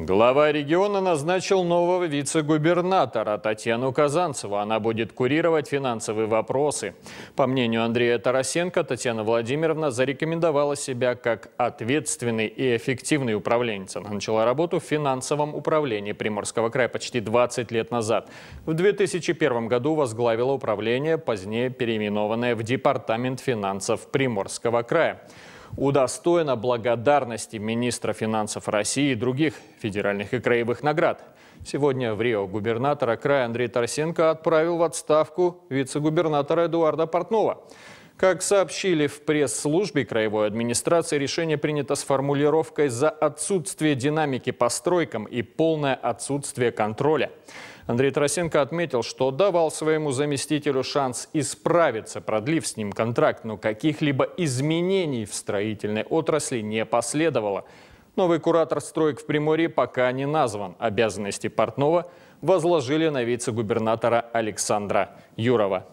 Глава региона назначил нового вице-губернатора Татьяну Казанцеву. Она будет курировать финансовые вопросы. По мнению Андрея Тарасенко, Татьяна Владимировна зарекомендовала себя как ответственный и эффективный управленец. Она начала работу в финансовом управлении Приморского края почти 20 лет назад. В 2001 году возглавила управление, позднее переименованное в Департамент финансов Приморского края удостоена благодарности министра финансов России и других федеральных и краевых наград. Сегодня в Рио губернатора края Андрей Тарсенко отправил в отставку вице-губернатора Эдуарда Портнова. Как сообщили в пресс-службе краевой администрации, решение принято с формулировкой «за отсутствие динамики по стройкам и полное отсутствие контроля». Андрей Тарасенко отметил, что давал своему заместителю шанс исправиться, продлив с ним контракт, но каких-либо изменений в строительной отрасли не последовало. Новый куратор строек в Приморье пока не назван. Обязанности портного возложили на вице-губернатора Александра Юрова.